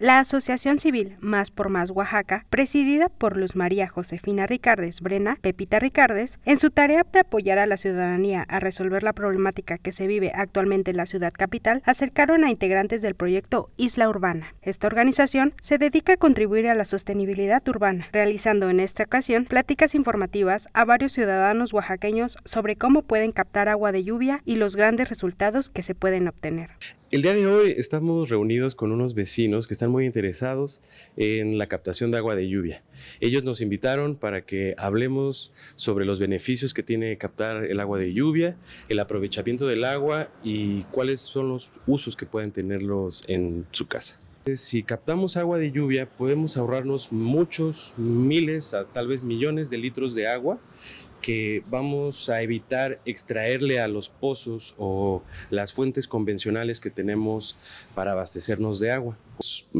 La Asociación Civil Más por Más Oaxaca, presidida por Luz María Josefina Ricardes Brena, Pepita Ricardes, en su tarea de apoyar a la ciudadanía a resolver la problemática que se vive actualmente en la ciudad capital, acercaron a integrantes del proyecto Isla Urbana. Esta organización se dedica a contribuir a la sostenibilidad urbana, realizando en esta ocasión pláticas informativas a varios ciudadanos oaxaqueños sobre cómo pueden captar agua de lluvia y los grandes resultados que se pueden obtener. El día de hoy estamos reunidos con unos vecinos que están muy interesados en la captación de agua de lluvia. Ellos nos invitaron para que hablemos sobre los beneficios que tiene captar el agua de lluvia, el aprovechamiento del agua y cuáles son los usos que pueden tenerlos en su casa. Si captamos agua de lluvia, podemos ahorrarnos muchos, miles, a tal vez millones de litros de agua que vamos a evitar extraerle a los pozos o las fuentes convencionales que tenemos para abastecernos de agua.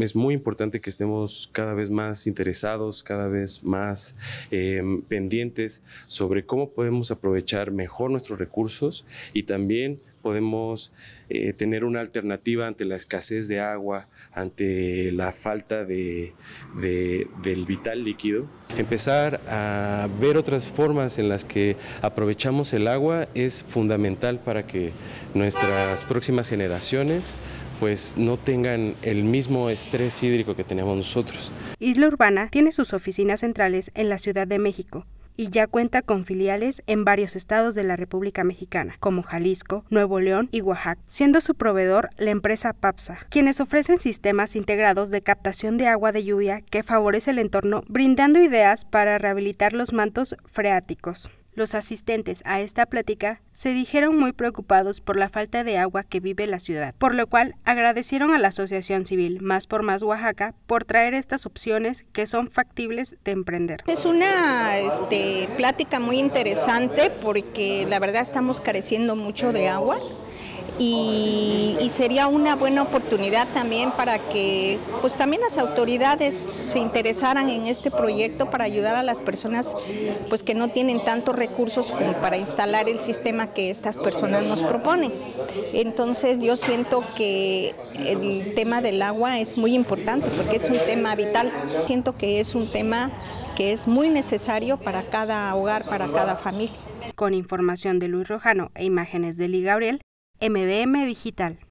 Es muy importante que estemos cada vez más interesados, cada vez más em, pendientes sobre cómo podemos aprovechar mejor nuestros recursos y también podemos eh, tener una alternativa ante la escasez de agua, ante la falta de, del vital líquido. Empezar a ver otras formas en las que aprovechamos el agua es fundamental para que nuestras próximas generaciones pues no tengan el mismo estrés hídrico que tenemos nosotros. Isla Urbana tiene sus oficinas centrales en la Ciudad de México, y ya cuenta con filiales en varios estados de la República Mexicana, como Jalisco, Nuevo León y Oaxaca, siendo su proveedor la empresa PAPSA, quienes ofrecen sistemas integrados de captación de agua de lluvia que favorece el entorno, brindando ideas para rehabilitar los mantos freáticos. Los asistentes a esta plática se dijeron muy preocupados por la falta de agua que vive la ciudad, por lo cual agradecieron a la Asociación Civil Más por Más Oaxaca por traer estas opciones que son factibles de emprender. Es una este, plática muy interesante porque la verdad estamos careciendo mucho de agua y, sería una buena oportunidad también para que pues también las autoridades se interesaran en este proyecto para ayudar a las personas pues que no tienen tantos recursos como para instalar el sistema que estas personas nos proponen. Entonces yo siento que el tema del agua es muy importante porque es un tema vital. Siento que es un tema que es muy necesario para cada hogar, para cada familia. Con información de Luis Rojano e imágenes de Lee Gabriel, MBM Digital.